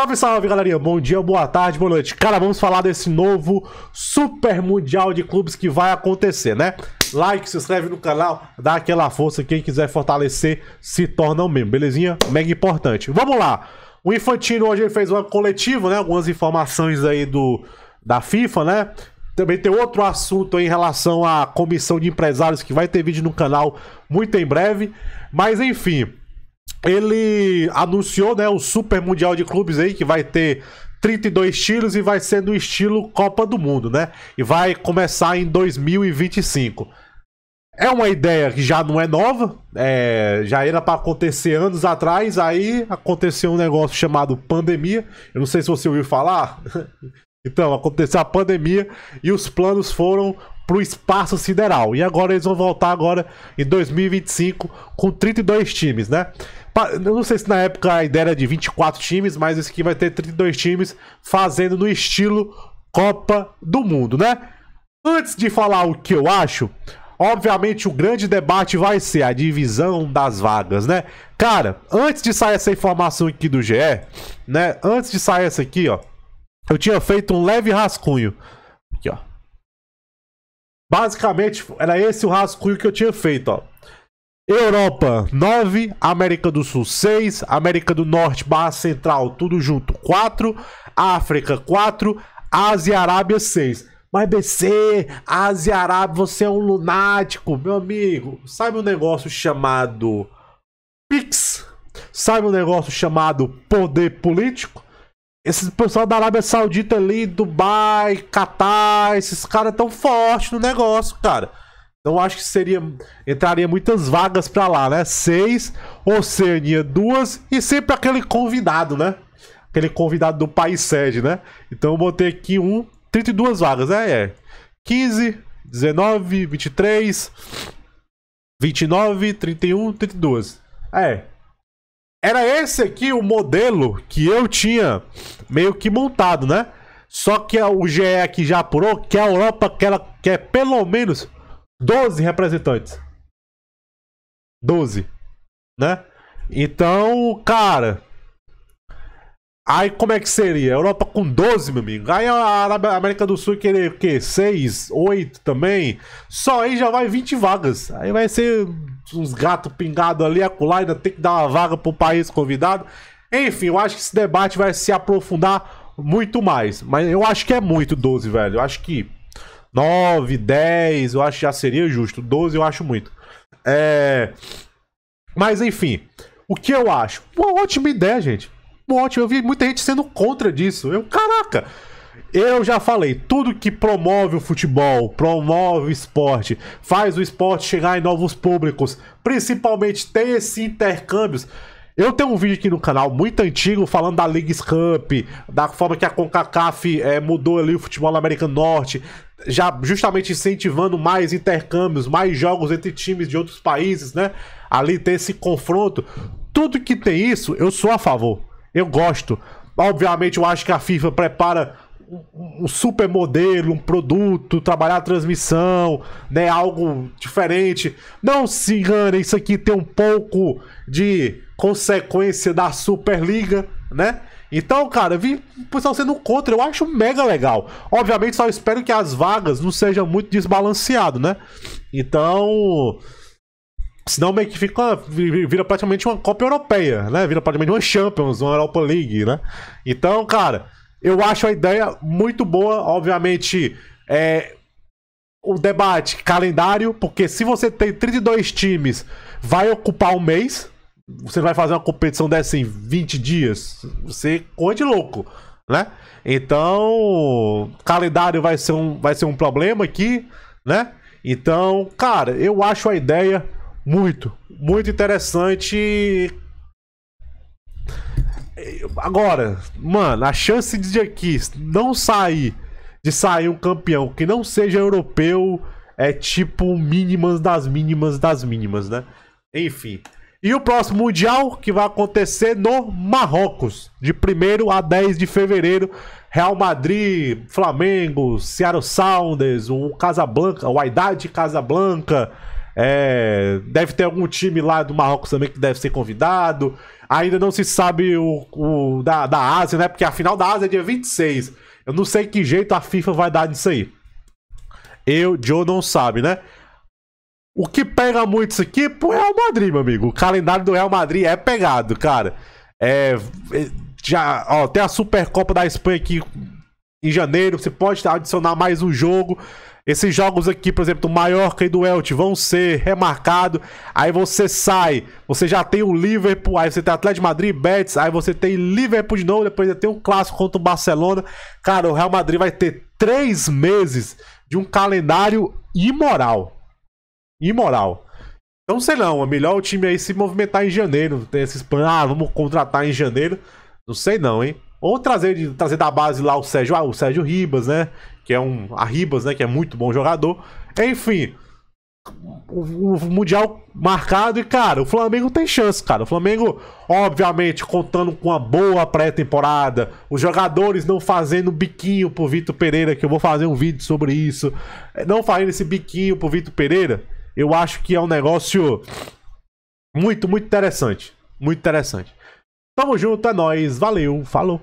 Salve, salve, galerinha. Bom dia, boa tarde, boa noite. Cara, vamos falar desse novo Super Mundial de Clubes que vai acontecer, né? Like, se inscreve no canal, dá aquela força. Quem quiser fortalecer, se torna um membro, belezinha? Mega importante. Vamos lá. O Infantino hoje fez uma coletiva, né? Algumas informações aí do da FIFA, né? Também tem outro assunto em relação à comissão de empresários que vai ter vídeo no canal muito em breve. Mas enfim, ele anunciou né, o Super Mundial de Clubes aí, que vai ter 32 tiros e vai ser no estilo Copa do Mundo, né? E vai começar em 2025. É uma ideia que já não é nova, é, já era para acontecer anos atrás, aí aconteceu um negócio chamado pandemia. Eu não sei se você ouviu falar. então, aconteceu a pandemia e os planos foram para o espaço sideral. E agora eles vão voltar agora em 2025 com 32 times, né? Eu não sei se na época a ideia era de 24 times, mas esse aqui vai ter 32 times fazendo no estilo Copa do Mundo, né? Antes de falar o que eu acho, obviamente o grande debate vai ser a divisão das vagas, né? Cara, antes de sair essa informação aqui do GE, né? Antes de sair essa aqui, ó, eu tinha feito um leve rascunho. Aqui, ó. Basicamente, era esse o rascunho que eu tinha feito, ó. Europa 9, América do Sul 6, América do Norte barra Central, tudo junto 4, África 4, Ásia e Arábia 6. Mas BC, Ásia e Arábia, você é um lunático, meu amigo. Sabe um negócio chamado Pix? Sabe um negócio chamado poder político? Esse pessoal da Arábia Saudita ali, Dubai, Catar, esses caras tão fortes no negócio, cara. Então acho que seria entraria muitas vagas para lá, né? Seis, Oceania duas e sempre aquele convidado, né? Aquele convidado do país sede, né? Então eu botei aqui um, 32 vagas, né? É. 15, 19, 23, 29, 31, 32. É. Era esse aqui o modelo que eu tinha meio que montado, né? Só que o GE aqui já apurou que a Europa quer, quer pelo menos 12 representantes. 12. Né? Então, cara. Aí como é que seria? Europa com 12, meu amigo. Aí a América do Sul querer o quê? 6, 8 também. Só aí já vai 20 vagas. Aí vai ser uns gatos pingados ali, acolá, ainda tem que dar uma vaga pro país convidado. Enfim, eu acho que esse debate vai se aprofundar muito mais. Mas eu acho que é muito 12, velho. Eu acho que 9, 10, eu acho que já seria justo. 12 eu acho muito. É... Mas enfim, o que eu acho? Uma ótima ideia, gente. Uma ótima. Eu vi muita gente sendo contra disso. Eu, caraca! Eu já falei, tudo que promove o futebol, promove o esporte, faz o esporte chegar em novos públicos, principalmente tem esses intercâmbios. Eu tenho um vídeo aqui no canal muito antigo falando da League Scamp, da forma que a CONCACAF é, mudou ali o futebol americano norte, já justamente incentivando mais intercâmbios, mais jogos entre times de outros países, né? Ali ter esse confronto. Tudo que tem isso, eu sou a favor. Eu gosto. Obviamente, eu acho que a FIFA prepara um super modelo, um produto, trabalhar a transmissão, né, algo diferente. Não se enganem, isso aqui tem um pouco de consequência da Superliga, né? Então, cara, vi o pessoal sendo contra, eu acho mega legal. Obviamente, só espero que as vagas não sejam muito desbalanceado, né? Então, senão meio que fica vira praticamente uma Copa Europeia, né? Vira praticamente uma Champions, uma Europa League, né? Então, cara, eu acho a ideia muito boa, obviamente, é o debate calendário, porque se você tem 32 times, vai ocupar um mês, você vai fazer uma competição dessa em 20 dias, você corre de louco, né? Então, calendário vai ser um, vai ser um problema aqui, né? Então, cara, eu acho a ideia muito, muito interessante. Agora, mano, a chance de aqui não sair, de sair um campeão que não seja europeu é tipo mínimas das mínimas das mínimas, né? Enfim. E o próximo Mundial que vai acontecer no Marrocos, de 1 a 10 de fevereiro. Real Madrid, Flamengo, Seattle Sounders, o Casablanca, o Aidade Casablanca. É, deve ter algum time lá do Marrocos também que deve ser convidado. Ainda não se sabe o, o da, da Ásia, né? Porque a final da Ásia é dia 26. Eu não sei que jeito a FIFA vai dar nisso aí. Eu, Joe, não sabe, né? O que pega muito isso aqui pro é Real Madrid, meu amigo. O calendário do Real Madrid é pegado, cara. É, é, já, ó, tem a Supercopa da Espanha aqui em janeiro. Você pode adicionar mais um jogo. Esses jogos aqui, por exemplo, do Mallorca e do Elche vão ser remarcados. Aí você sai, você já tem o Liverpool, aí você tem Atlético de Madrid, Betis, aí você tem Liverpool de novo, depois você tem um clássico contra o Barcelona. Cara, o Real Madrid vai ter três meses de um calendário imoral imoral. Então, sei não, é melhor o time aí se movimentar em janeiro. Tem esses planos, ah, vamos contratar em janeiro. Não sei não, hein? Ou trazer, trazer da base lá o Sérgio, ah, o Sérgio Ribas, né? Que é um. A Ribas, né? Que é muito bom jogador. Enfim. O, o, Mundial marcado e, cara, o Flamengo tem chance, cara. O Flamengo, obviamente, contando com uma boa pré-temporada, os jogadores não fazendo biquinho pro Vitor Pereira, que eu vou fazer um vídeo sobre isso. Não fazendo esse biquinho pro Vitor Pereira eu acho que é um negócio muito, muito interessante. Muito interessante. Tamo junto, é nóis. Valeu, falou.